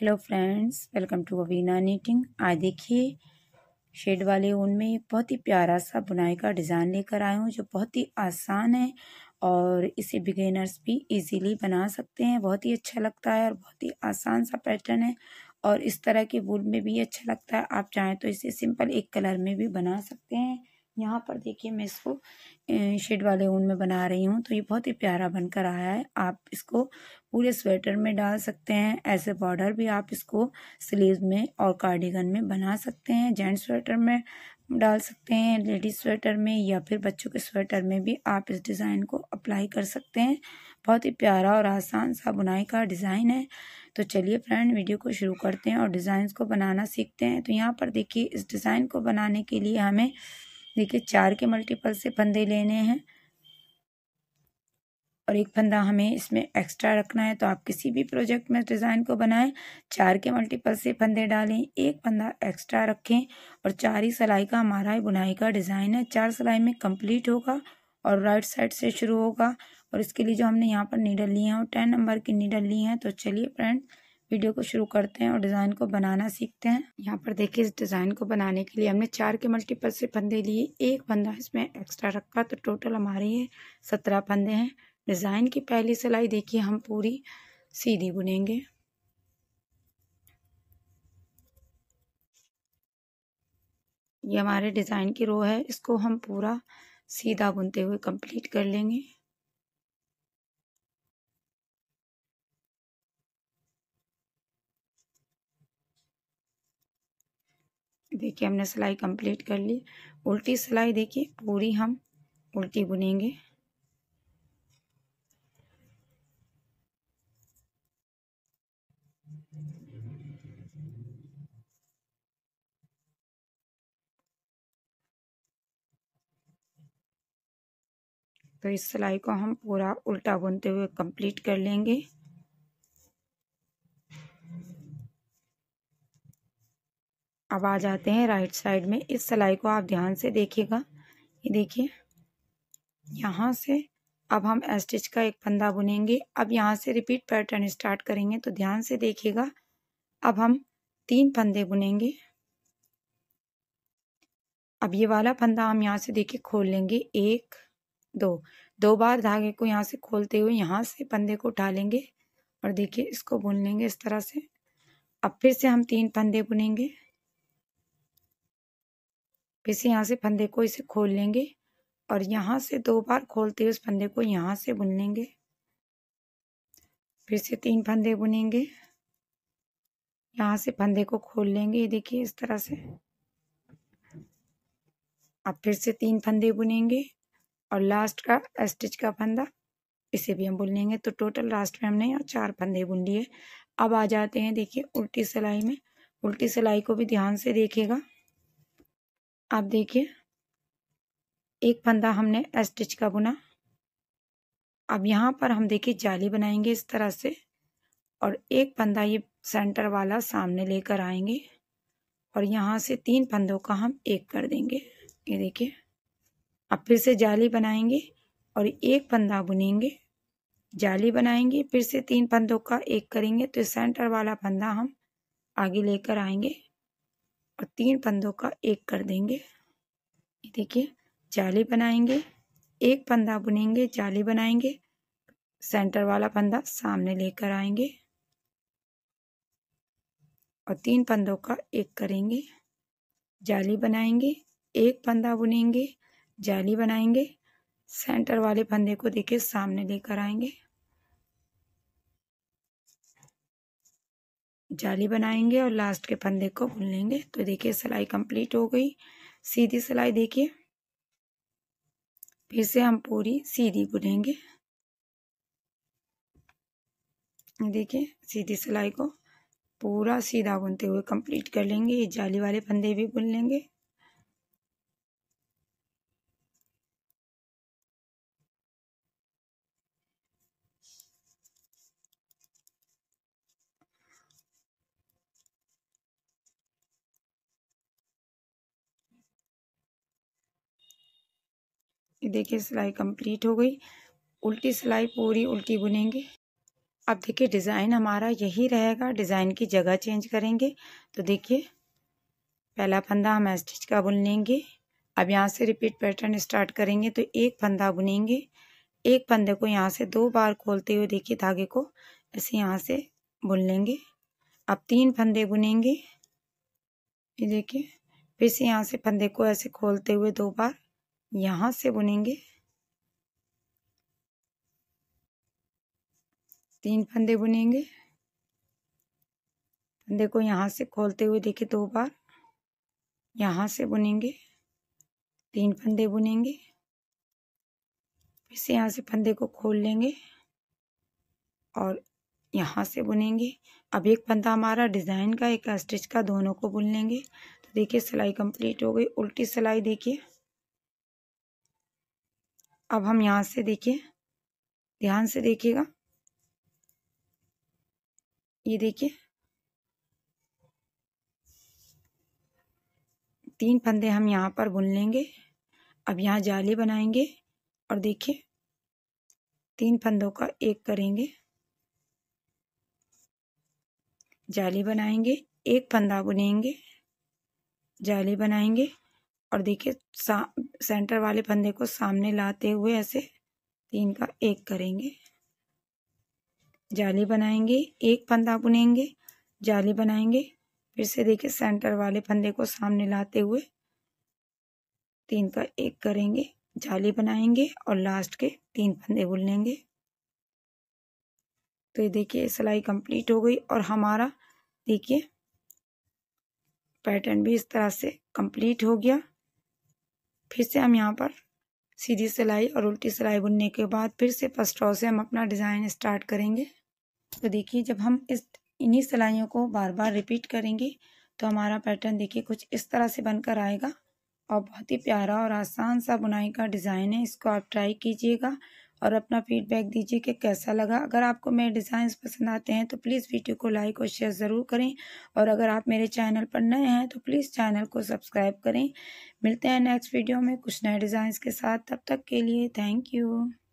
hello friends welcome to Avina knitting आज देखिए shade वाले ऊन में एक बहुत ही प्यारा सा बुनाई का डिज़ाइन लेकर आया हूँ जो बहुत ही आसान है और इसे बिगेनर्स भी इजीली बना सकते हैं बहुत ही अच्छा लगता है और बहुत ही आसान सा पैटर्न है और इस तरह के वूल में भी अच्छा लगता है आप चाहें तो इसे सिंपल एक कलर में भी बना सकते हैं यहाँ पर देखिए मैं इसको शेड वाले ऊन में बना रही हूँ तो ये बहुत ही प्यारा बनकर आया है आप इसको पूरे स्वेटर में डाल सकते हैं ऐसे बॉर्डर भी आप इसको स्लीव में और कार्डिगन में बना सकते हैं जेंट्स स्वेटर में डाल सकते हैं लेडीज़ स्वेटर में या फिर बच्चों के स्वेटर में भी आप इस डिज़ाइन को अप्लाई कर सकते हैं बहुत ही प्यारा और आसान सा बुनाई का डिज़ाइन है तो चलिए फ्रेंड वीडियो को शुरू करते हैं और डिज़ाइन को बनाना सीखते हैं तो यहाँ पर देखिए इस डिज़ाइन को बनाने के लिए हमें देखिए चार के मल्टीपल से फंदे लेने हैं और एक फंदा हमें इसमें एक्स्ट्रा रखना है तो आप किसी भी प्रोजेक्ट में डिज़ाइन को बनाएं चार के मल्टीपल से फंदे डालें एक फंदा एक्स्ट्रा रखें और चार ही सिलाई का हमारा बुनाई का डिज़ाइन है चार सिलाई में कंप्लीट होगा और राइट साइड से शुरू होगा और इसके लिए जो हमने यहाँ पर नीडल ली हैं और टेन नंबर की नीडल ली हैं तो चलिए फ्रेंड्स वीडियो को शुरू करते हैं और डिज़ाइन को बनाना सीखते हैं यहाँ पर देखिए इस डिज़ाइन को बनाने के लिए हमने चार के मल्टीपल से फंदे लिए एक फंदा इसमें एक्स्ट्रा रखा तो टोटल हमारे ये सत्रह फंदे हैं डिज़ाइन की पहली सिलाई देखिए हम पूरी सीधी बुनेंगे ये हमारे डिज़ाइन की रो है इसको हम पूरा सीधा बुनते हुए कंप्लीट कर लेंगे देखिए हमने सिलाई कंप्लीट कर ली उल्टी सिलाई देखिए पूरी हम उल्टी बुनेंगे तो इस सिलाई को हम पूरा उल्टा बुनते हुए कंप्लीट कर लेंगे अब आ जाते हैं राइट साइड में इस सिलाई को आप ध्यान से देखिएगा ये देखिए यहाँ से अब हम स्टिच का एक फंदा बुनेंगे अब यहाँ से रिपीट पैटर्न स्टार्ट करेंगे तो ध्यान से देखिएगा अब हम तीन फंदे बुनेंगे अब ये वाला फंदा हम यहाँ से देखिए खोल लेंगे एक दो दो बार धागे को यहाँ से खोलते हुए यहाँ से फंदे को उठा लेंगे और देखिए इसको बुन लेंगे इस तरह से अब फिर से हम तीन फंदे बुनेंगे फिर से यहाँ से फंदे को इसे खोल लेंगे और यहाँ से दो बार खोलते हुए उस फंदे को यहाँ से बुन लेंगे फिर से तीन फंदे बुनेंगे यहाँ से फंदे को खोल लेंगे ये देखिए इस तरह से अब फिर से तीन फंदे बुनेंगे और लास्ट का स्टिच का फंदा इसे भी हम बुन लेंगे तो टोटल लास्ट में हमने यहाँ चार फंदे बुन लिए अब आ जाते हैं देखिए उल्टी सिलाई में उल्टी सिलाई को भी ध्यान से देखिएगा आप देखिए एक फंदा हमने स्टिच का बुना अब यहाँ पर हम देखिए जाली बनाएंगे इस तरह से और एक फंदा ये सेंटर वाला सामने लेकर आएंगे और यहाँ से तीन फंदों का हम एक कर देंगे ये देखिए अब फिर से जाली बनाएंगे और एक फंदा बुनेंगे जाली बनाएंगे फिर से तीन फंदों का एक करेंगे तो सेंटर वाला फंदा हम आगे लेकर आएंगे और तीन फंदों का एक कर देंगे ये देखिए जाली बनाएंगे एक फंदा बुनेंगे जाली बनाएंगे सेंटर वाला फंदा सामने लेकर आएंगे और तीन फंदों का एक करेंगे जाली बनाएंगे एक फंदा बुनेंगे जाली बनाएंगे सेंटर वाले फंदे को देखिए सामने लेकर आएंगे जाली बनाएंगे और लास्ट के फंदे को बुन लेंगे तो देखिए सिलाई कंप्लीट हो गई सीधी सिलाई देखिए फिर से हम पूरी सीधी बुनेंगे देखिए सीधी सिलाई को पूरा सीधा बुनते हुए कंप्लीट कर लेंगे ये जाली वाले फंदे भी बुन लेंगे ये देखिए सिलाई कंप्लीट हो गई उल्टी सिलाई पूरी उल्टी बुनेंगे अब देखिए डिज़ाइन हमारा यही रहेगा डिज़ाइन की जगह चेंज करेंगे तो देखिए पहला फंदा हम स्टिच का बुन लेंगे अब यहाँ से रिपीट पैटर्न स्टार्ट करेंगे तो एक फंदा बुनेंगे एक फंदे को यहाँ से दो बार खोलते हुए देखिए धागे को ऐसे यहाँ से बुन लेंगे अब तीन फंदे बुनेंगे ये देखिए फिर से यहाँ से फंदे को ऐसे खोलते हुए दो बार यहाँ से बुनेंगे तीन फंदे बुनेंगे फंदे को यहाँ से खोलते हुए देखिए दो बार यहाँ से बुनेंगे तीन फंदे बुनेंगे फिर से यहाँ से फंदे को खोल लेंगे और यहाँ से बुनेंगे अब एक फंदा हमारा डिज़ाइन का एक स्टिच का दोनों को बुन लेंगे तो देखिए सिलाई कंप्लीट हो गई उल्टी सिलाई देखिए अब हम यहाँ से देखिए ध्यान से देखिएगा ये देखिए तीन फंदे हम यहाँ पर बुन लेंगे अब यहाँ जाली बनाएंगे और देखिए तीन फंदों का एक करेंगे जाली बनाएंगे एक फंदा बुनेंगे जाली बनाएंगे और देखिए सेंटर वाले फंदे को सामने लाते हुए ऐसे तीन का एक करेंगे जाली बनाएंगे एक फंदा बुनेंगे जाली बनाएंगे फिर से देखिए सेंटर वाले फंदे को सामने लाते हुए तीन का एक करेंगे जाली बनाएंगे और लास्ट के तीन फंदे बुन लेंगे तो ये देखिए सिलाई कंप्लीट हो गई और हमारा देखिए पैटर्न भी इस तरह से कंप्लीट हो गया फिर से हम यहाँ पर सीधी सिलाई और उल्टी सिलाई बुनने के बाद फिर से फर्स्ट रॉ से हम अपना डिज़ाइन स्टार्ट करेंगे तो देखिए जब हम इस इन्हीं सिलाइयों को बार बार रिपीट करेंगे तो हमारा पैटर्न देखिए कुछ इस तरह से बनकर आएगा और बहुत ही प्यारा और आसान सा बुनाई का डिज़ाइन है इसको आप ट्राई कीजिएगा और अपना फीडबैक दीजिए कि कैसा लगा अगर आपको मेरे डिज़ाइंस पसंद आते हैं तो प्लीज़ वीडियो को लाइक और शेयर ज़रूर करें और अगर आप मेरे चैनल पर नए हैं तो प्लीज़ चैनल को सब्सक्राइब करें मिलते हैं नेक्स्ट वीडियो में कुछ नए डिज़ाइंस के साथ तब तक के लिए थैंक यू